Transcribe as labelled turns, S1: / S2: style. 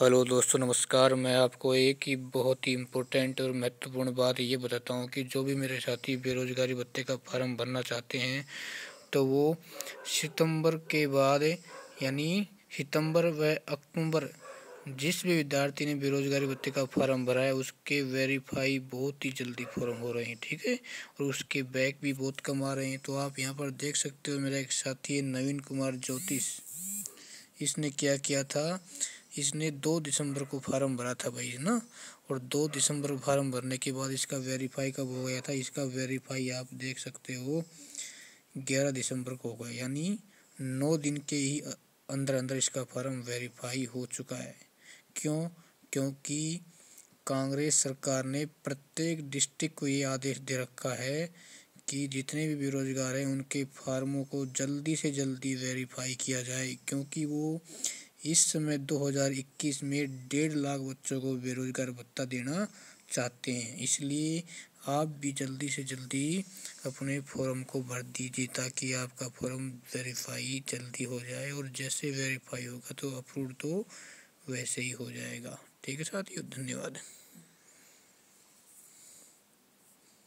S1: hello दोस्तों नमस्कार मैं आपको एक ही बहुत ही इम्पोर्टेंट और महत्वपूर्ण बात ये बताता हूँ कि जो भी मेरे साथी बेरोजगारी भत्ते का फॉर्म भरना चाहते हैं तो वो सितंबर के बाद यानी सितंबर व अक्टूबर जिस भी विद्यार्थी ने बेरोजगारी भत्ते का फॉर्म भरा है उसके वेरीफाई बहुत ही जल्दी फॉर्म हो रहे हैं ठीक है और उसके बैक भी बहुत कम आ रहे हैं तो आप यहाँ पर देख सकते हो मेरा एक साथी है नवीन कुमार ज्योतिष इसने क्या किया था इसने दो दिसंबर को फार्म भरा था भाई ना और दो दिसंबर को फार्म भरने के बाद इसका वेरीफाई कब हो गया था इसका वेरीफाई आप देख सकते हो ग्यारह दिसंबर को हो गया यानी नौ दिन के ही अंदर अंदर इसका फॉर्म वेरीफाई हो चुका है क्यों क्योंकि कांग्रेस सरकार ने प्रत्येक डिस्ट्रिक्ट को ये आदेश दे रखा है कि जितने भी बेरोजगार हैं उनके फार्मों को जल्दी से जल्दी वेरीफाई किया जाए क्योंकि वो इस समय 2021 में डेढ़ लाख बच्चों को बेरोजगार भत्ता देना चाहते हैं इसलिए आप भी जल्दी से जल्दी अपने फॉर्म को भर दीजिए ताकि आपका फॉर्म वेरीफाई जल्दी हो जाए और जैसे वेरीफाई होगा तो अप्रूव तो वैसे ही हो जाएगा ठीक है साथियों धन्यवाद